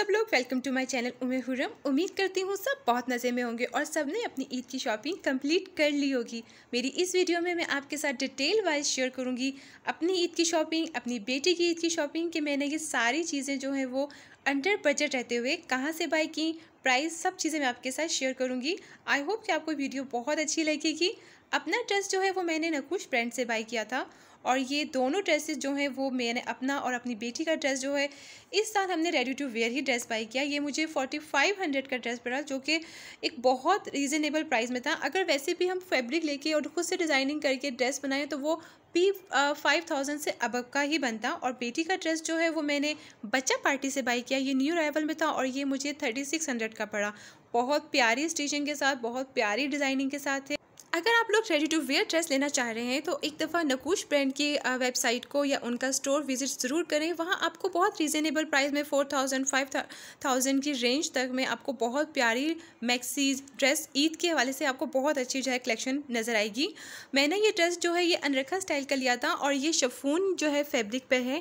सब लोग welcome to my channel उमे हुरम उम्मीद करती हूँ सब बहुत मज़े में होंगे और सब ने अपनी ईद की शॉपिंग कंप्लीट कर ली होगी मेरी इस वीडियो में मैं आपके साथ डिटेल वाइज शेयर करूँगी अपनी ईद की शॉपिंग अपनी बेटी की ईद की शॉपिंग कि मैंने ये सारी चीज़ें जो हैं वो अंडर बजट रहते हुए कहाँ से बाई की प्राइस सब चीज़ें मैं आपके साथ शेयर करूँगी आई होप कि आपको वीडियो बहुत अच्छी लगेगी अपना ड्रेस जो है वो मैंने नकुश ब्रांड से बाई किया था और ये दोनों ड्रेसेस जो हैं वो मैंने अपना और अपनी बेटी का ड्रेस जो है इस साल हमने रेडी टू वेयर ही ड्रेस बाई किया ये मुझे फोर्टी फाइव हंड्रेड का ड्रेस पड़ा जो कि एक बहुत रीज़नेबल प्राइस में था अगर वैसे भी हम फैब्रिक लेके और खुद से डिज़ाइनिंग करके ड्रेस बनाएं तो वो भी फाइव थाउजेंड से अबब का ही बनता और बेटी का ड्रेस जो है वो मैंने बच्चा पार्टी से बाई किया ये न्यू अराइवल में था और ये मुझे थर्टी सिक्स हंड्रेड का पड़ा बहुत प्यारी स्टिचिंग के साथ बहुत प्यारी डिज़ाइनिंग के साथ है अगर आप लोग रेडी टू वेयर ड्रेस लेना चाह रहे हैं तो एक दफ़ा नकूश ब्रांड की वेबसाइट को या उनका स्टोर विजिट ज़रूर करें वहाँ आपको बहुत रीज़नेबल प्राइस में फोर थाउजेंड फाइव थाउजेंड की रेंज तक में आपको बहुत प्यारी मैक्सीज ड्रेस ईद के हवाले से आपको बहुत अच्छी जो है कलेक्शन नज़र आएगी मैंने ये ड्रेस जो है ये अनरखा स्टाइल का लिया था और ये शफून जो है फेब्रिक पर है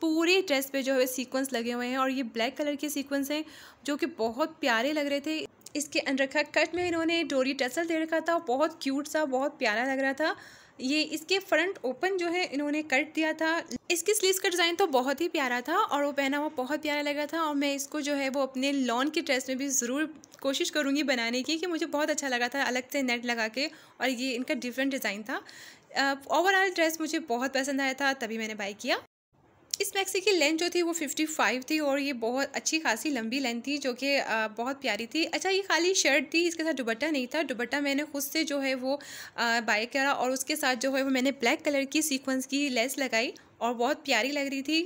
पूरे ड्रेस पर जो है सीक्वेंस लगे हुए हैं और ये ब्लैक कलर के सीक्वेंस हैं जो कि बहुत प्यारे लग रहे थे इसके अंदर रखा कट में इन्होंने डोरी टसल दे रखा था बहुत क्यूट सा बहुत प्यारा लग रहा था ये इसके फ्रंट ओपन जो है इन्होंने कट दिया था इसके स्लीव का डिज़ाइन तो बहुत ही प्यारा था और वो पहना हुआ बहुत प्यारा लगा था और मैं इसको जो है वो अपने लॉन के ड्रेस में भी ज़रूर कोशिश करूँगी बनाने की कि मुझे बहुत अच्छा लगा था अलग से नेट लगा के और ये इनका डिफरेंट डिज़ाइन था ओवरऑल ड्रेस मुझे बहुत पसंद आया था तभी मैंने बाई किया इस मैक्सी की लेंथ जो थी वो 55 थी और ये बहुत अच्छी खासी लंबी लेंथ थी जो कि बहुत प्यारी थी अच्छा ये खाली शर्ट थी इसके साथ दुबट्टा नहीं था दुबट्टा मैंने खुद से जो है वो बाय करा और उसके साथ जो है वो मैंने ब्लैक कलर की सीक्वेंस की लेस लगाई और बहुत प्यारी लग रही थी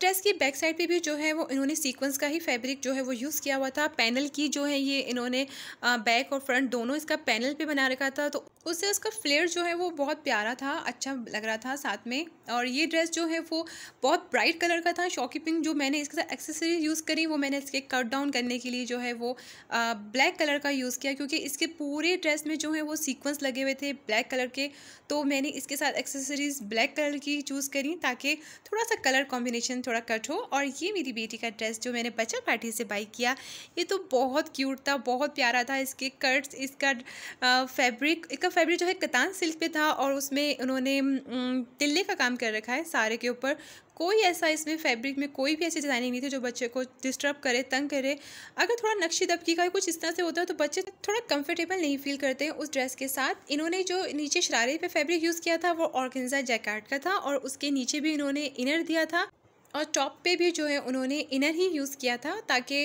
ड्रेस की बैक साइड पे भी जो है वो इन्होंने सीक्वेंस का ही फैब्रिक जो है वो यूज़ किया हुआ था पैनल की जो है ये इन्होंने बैक और फ्रंट दोनों इसका पैनल पे बना रखा था तो उससे उसका फ्लेयर जो है वो बहुत प्यारा था अच्छा लग रहा था साथ में और ये ड्रेस जो है वो बहुत ब्राइट कलर का था शॉकी पिंक जो मैंने इसके साथ एक्सेसरीज यूज़ करी वो मैंने इसके कट डाउन करने के लिए जो है वो ब्लैक कलर का यूज़ किया क्योंकि इसके पूरे ड्रेस में जो है वो सीक्वेंस लगे हुए थे ब्लैक कलर के तो मैंने इसके साथ एक्सेसरीज़ ब्लैक कलर की चूज़ करी ताकि थोड़ा सा कलर कॉम्बिनेशन थोड़ा कट हो और ये मेरी बेटी का ड्रेस जो मैंने बच्चा पार्टी से बाई किया ये तो बहुत क्यूट था बहुत प्यारा था इसके कट्स इसका फैब्रिक इसका फैब्रिक जो है कतान सिल्क पे था और उसमें उन्होंने तिल्ले का काम कर रखा है सारे के ऊपर कोई ऐसा इसमें फैब्रिक में कोई भी ऐसी डिज़ाइनिंग नहीं थी जो बच्चे को डिस्टर्ब करे तंग करे अगर थोड़ा नक्शी दबकी का कुछ इस तरह से होता है तो बच्चे थोड़ा कंफर्टेबल नहीं फील करते हैं उस ड्रेस के साथ इन्होंने जो नीचे शरारे पे फैब्रिक यूज़ किया था वो ऑर्गेन्जा जैकेट का था और उसके नीचे भी इन्होंने इनर दिया था और टॉप पे भी जो है उन्होंने इनर ही यूज़ किया था ताकि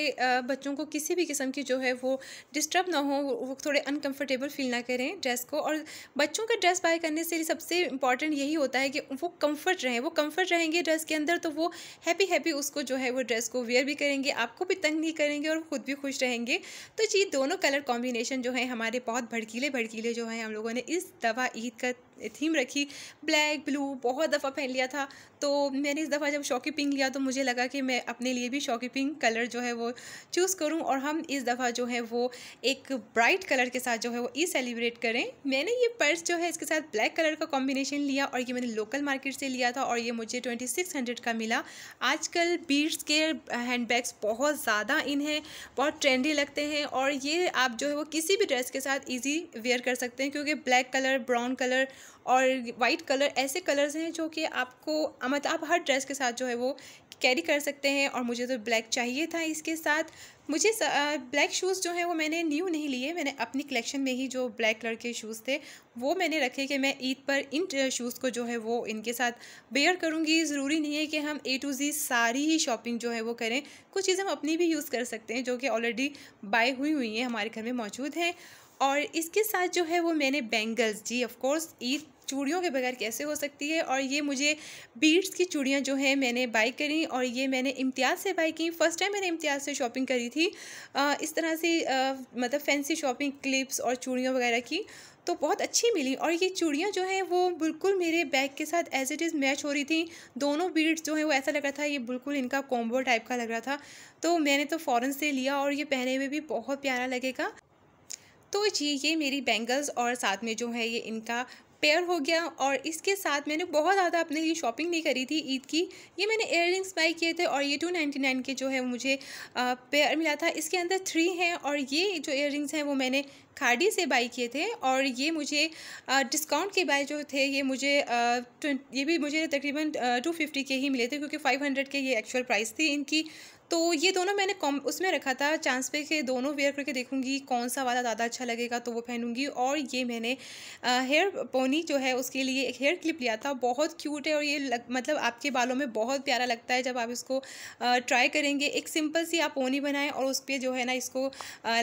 बच्चों को किसी भी किस्म की जो है वो डिस्टर्ब ना हो वो थोड़े अनकंफर्टेबल फील ना करें ड्रेस को और बच्चों का ड्रेस बाय करने से सबसे इंपॉर्टेंट यही होता है कि वो कंफर्ट रहें वो कंफर्ट रहेंगे ड्रेस के अंदर तो वो हैप्पी हैप्पी उसको जो है वो ड्रेस को वेयर भी करेंगे आपको भी तंग नहीं करेंगे और खुद भी खुश रहेंगे तो जी दोनों कलर कॉम्बिनेशन जो है हमारे बहुत भड़कीले भड़कीले जो है हम लोगों ने इस दवा ईद का थीम रखी ब्लैक ब्लू बहुत दफ़ा पहन लिया था तो मैंने इस दफ़ा जब शॉकी पिंक लिया तो मुझे लगा कि मैं अपने लिए भी शॉकी पिंक कलर जो है वो चूज़ करूँ और हम इस दफ़ा जो है वो एक ब्राइट कलर के साथ जो है वो ई सेलिब्रेट करें मैंने ये पर्स जो है इसके साथ ब्लैक कलर का कॉम्बिनेशन लिया और ये मैंने लोकल मार्केट से लिया था और ये मुझे ट्वेंटी सिक्स हंड्रेड का मिला आजकल बीड्स के हैंड बैग्स बहुत ज़्यादा इन हैं बहुत ट्रेंडी लगते हैं और ये आप जो है वो किसी भी ड्रेस के साथ ईजी वेयर कर सकते हैं क्योंकि ब्लैक कलर ब्राउन कलर और वाइट कलर ऐसे कलर्स हैं जो कि आपको मतलब आप हर ड्रेस के साथ जो है वो कैरी कर सकते हैं और मुझे तो ब्लैक चाहिए था इसके साथ मुझे ब्लैक शूज़ जो हैं वो मैंने न्यू नहीं लिए मैंने अपनी कलेक्शन में ही जो ब्लैक कलर के शूज़ थे वो मैंने रखे कि मैं ईद पर इन शूज़ को जो है वो इनके साथ बेयर करूँगी ज़रूरी नहीं है कि हम ए टू जी सारी ही शॉपिंग जो है वो करें कुछ चीज़ें हम अपनी भी यूज़ कर सकते हैं जो कि ऑलरेडी बाय हुई हुई हैं हमारे घर में मौजूद हैं और इसके साथ जो है वो मैंने बैंगल्स जी ऑफ कोर्स ईद चूड़ियों के बगैर कैसे हो सकती है और ये मुझे बीड्स की चूड़ियाँ जो हैं मैंने बाई करी और ये मैंने इम्तियाज़ से बाई की फ़र्स्ट टाइम मैंने इम्तियाज़ से शॉपिंग करी थी आ, इस तरह से आ, मतलब फैंसी शॉपिंग क्लिप्स और चूड़ियों वगैरह की तो बहुत अच्छी मिली और ये चूड़ियाँ जो हैं वो बिल्कुल मेरे बैग के साथ एज इट इज़ मैच हो रही थी दोनों बीड्स जो हैं वो ऐसा लग रहा था ये बिल्कुल इनका कॉम्बो टाइप का लग रहा था तो मैंने तो फ़ौरन से लिया और ये पहने में भी बहुत प्यारा लगेगा तो जी ये मेरी बैंगल्स और साथ में जो है ये इनका पेयर हो गया और इसके साथ मैंने बहुत ज़्यादा अपने लिए शॉपिंग नहीं करी थी ईद की ये मैंने एयर रिंग्स बाई किए थे और ये टू नाइन्टी नाइन के जो है मुझे पेयर मिला था इसके अंदर थ्री हैं और ये जो इयर हैं वो मैंने खाड़ी से बाई किए थे और ये मुझे डिस्काउंट के बाय जो थे ये मुझे ये भी मुझे तकरीबन टू फिफ्टी के ही मिले थे क्योंकि फ़ाइव हंड्रेड के ये एक्चुअल प्राइस थी इनकी तो ये दोनों मैंने कॉम उसमें रखा था चांस पे के दोनों वेयर करके देखूँगी कौन सा वाला ज़्यादा अच्छा लगेगा तो वो पहनूँगी और ये मैंने आ, हेयर पोनी जो है उसके लिए एक हेयर क्लिप लिया था बहुत क्यूट है और ये लग, मतलब आपके बालों में बहुत प्यारा लगता है जब आप इसको ट्राई करेंगे एक सिंपल सी आप पोनी बनाएँ और उस पर जो है ना इसको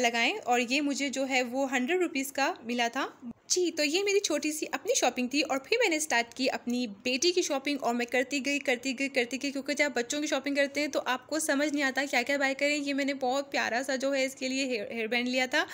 लगाएँ और ये मुझे जो है वो हंड्रेड रुपीज़ का मिला था जी तो ये मेरी छोटी सी अपनी शॉपिंग थी और फिर मैंने स्टार्ट की अपनी बेटी की शॉपिंग और मैं करती गई करती गई करती गई क्योंकि जब बच्चों की शॉपिंग करते हैं तो आपको समझ नहीं आता क्या क्या बाय करें ये मैंने बहुत प्यारा सा जो है इसके लिए हेयर बैंड लिया था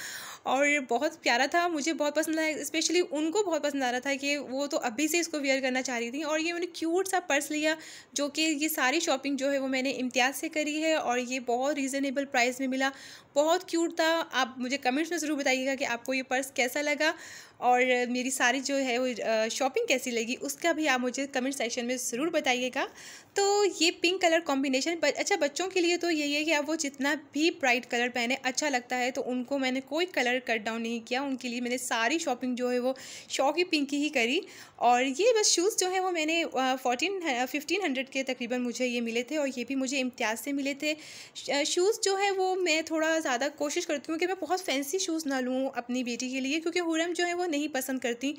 और बहुत प्यारा था मुझे बहुत पसंद आया स्पेशली उनको बहुत पसंद आ रहा था कि वो तो अभी से इसको वेयर करना चाह रही थी और ये मैंने क्यूट सा पर्स लिया जो कि ये सारी शॉपिंग जो है वो मैंने इम्तियाज़ से करी है और ये बहुत रीज़नेबल प्राइस में मिला बहुत क्यूट था आप मुझे कमेंट्स में ज़रूर बताइएगा कि आपको ये पर्स कैसा लगा और मेरी सारी जो है वो शॉपिंग कैसी लगी उसका भी आप मुझे कमेंट सेक्शन में ज़रूर बताइएगा तो ये पिंक कलर कॉम्बिनेशन अच्छा बच्चों के लिए तो यही है कि आप वो जितना भी ब्राइट कलर पहने अच्छा लगता है तो उनको मैंने कोई कलर कट डाउन नहीं किया उनके लिए मैंने सारी शॉपिंग जो है वो शौकी पिंक ही करी और ये बस शूज़ जो है वो मैंने फोर्टीन फिफ्टीन हंड्रेड के तकरीबन मुझे ये मिले थे और ये भी मुझे इम्तियाज़ से मिले थे शूज़ जो है वो मैं थोड़ा ज़्यादा कोशिश करती हूँ कि मैं बहुत फैंसी शूज़ ना लूँ अपनी बेटी के लिए क्योंकि हुरम जो है वो नहीं पसंद करती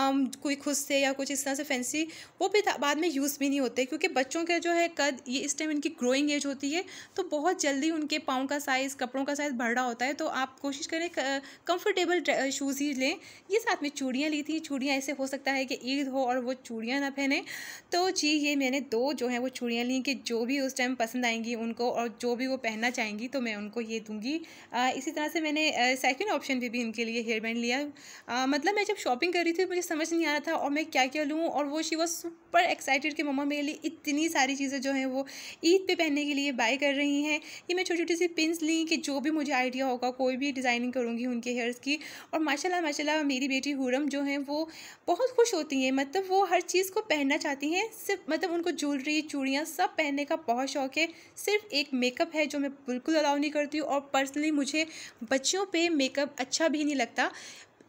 आम, कोई खुद से या कुछ इस तरह से फैंसी वो भी बाद में यूज़ भी नहीं होते क्योंकि बच्चों के जो है कद ये इस टाइम इनकी ग्रोइंग एज होती है तो बहुत जल्दी उनके पाँव का साइज़ कपड़ों का साइज़ बढ़ रहा होता है तो आप कोशिश करें कंफर्टेबल शूज़ ही लें ये साथ में चूड़ियाँ ली थी चूड़ियाँ ऐसे हो सकता है कि ईद हो और वो चूड़ियाँ ना पहने तो जी ये मैंने दो जो हैं वो चूड़ियाँ ली कि जो भी उस टाइम पसंद आएंगी उनको और जो भी वो पहनना चाहेंगी तो मैं उनको ये आ, इसी तरह से मैंने सेकेंड ऑप्शन भी, भी इनके लिए हेयर बैंड लिया आ, मतलब मतलब मैं जब शॉपिंग कर रही थी मुझे समझ नहीं आ रहा था और मैं क्या क्या लूँ और वो शी वॉज सुपर एक्साइटेड कि मम्मा मेरे लिए इतनी सारी चीज़ें जो हैं वो ईद पे पहनने के लिए बाय कर रही हैं कि मैं छोटी छोटी सी पिंस ली कि जो भी मुझे आइडिया होगा कोई भी डिज़ाइनिंग करूँगी उनके हेयर्स की और माशा माशा मेरी बेटी हुरम जो हैं वो बहुत खुश होती हैं मतलब वो हर चीज़ को पहनना चाहती हैं सिर्फ मतलब उनको ज्वेलरी चूड़ियाँ सब पहनने का बहुत शौक है सिर्फ एक मेकअप है जो मैं बिल्कुल अलाउ नहीं करती और पर्सनली मुझे बच्चों पर मेकअप अच्छा भी नहीं लगता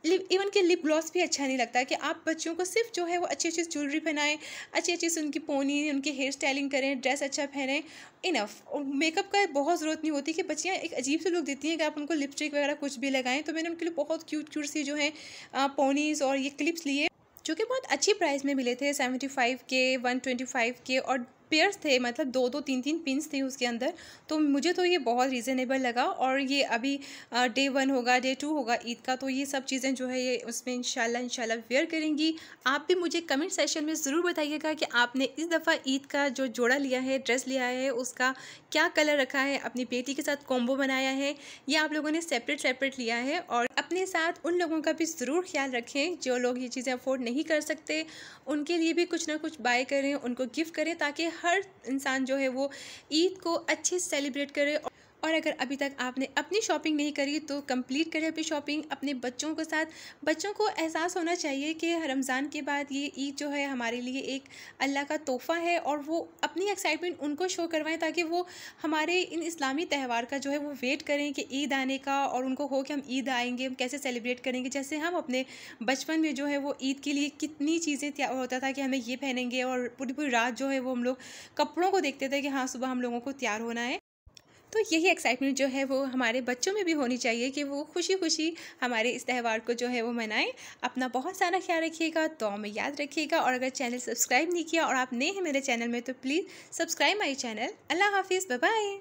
इवन के लिप ग्लॉस भी अच्छा नहीं लगता कि आप बच्चों को सिर्फ जो है वो अच्छी अच्छी ज्वेलरी पहनाएं अच्छी अच्छी से उनकी पोनी उनकी हेयर स्टाइलिंग करें ड्रेस अच्छा पहनें इनफ और मेकअप का बहुत ज़रूरत नहीं होती कि बच्चियाँ एक अजीब से लुक देती हैं कि आप उनको लिपस्टिक वगैरह कुछ भी लगाएं तो मैंने उनके लिए बहुत क्यूट क्यूट सी जो है पोनीज़ और ये क्लिप्स लिए जो कि बहुत अच्छी प्राइस में मिले थे सेवेंटी फाइव के वन ट्वेंटी फाइव के और पेयर्स थे मतलब दो दो तीन तीन पिन थे उसके अंदर तो मुझे तो ये बहुत रीज़नेबल लगा और ये अभी डे वन होगा डे टू होगा ईद का तो ये सब चीज़ें जो है ये उसमें इन इनशाला वेयर करेंगी आप भी मुझे कमेंट सेशन में ज़रूर बताइएगा कि आपने इस दफ़ा ईद का जो जोड़ा लिया है ड्रेस लिया है उसका क्या कलर रखा है अपनी बेटी के साथ कॉम्बो बनाया है या आप लोगों ने सेपरेट सेपरेट लिया है और अपने साथ उन लोगों का भी ज़रूर ख्याल रखें जो लोग ये चीज़ें अफोर्ड नहीं कर सकते उनके लिए भी कुछ ना कुछ बाय करें उनको गिफ्ट करें ताकि हर इंसान जो है वो ईद को अच्छे से सेलिब्रेट करे और अगर अभी तक आपने अपनी शॉपिंग नहीं करी तो कंप्लीट करें अपनी शॉपिंग अपने बच्चों के साथ बच्चों को एहसास होना चाहिए कि रमज़ान के बाद ये ईद जो है हमारे लिए एक अल्लाह का तोहफ़ा है और वो अपनी एक्साइटमेंट उनको शो करवाएं ताकि वो हमारे इन इस्लामी त्यौहार का जो है वो वेट करें कि ईद आने का और उनको हो कि हम ईद आएँगे हम कैसे सेलिब्रेट करेंगे जैसे हम अपने बचपन में जो है वो ईद के लिए कितनी चीज़ें होता था कि हमें ये पहनेंगे और पूरी पूरी रात जो है वो हम लोग कपड़ों को देखते थे कि हाँ सुबह हम लोगों को तैयार होना है तो यही एक्साइटमेंट जो है वो हमारे बच्चों में भी होनी चाहिए कि वो खुशी खुशी हमारे इस त्यौहार को जो है वो मनाएं अपना बहुत सारा ख्याल रखिएगा तो हमें याद रखिएगा और अगर चैनल सब्सक्राइब नहीं किया और आप नए हैं मेरे चैनल में तो please subscribe my channel Allah हाफिज़ बाय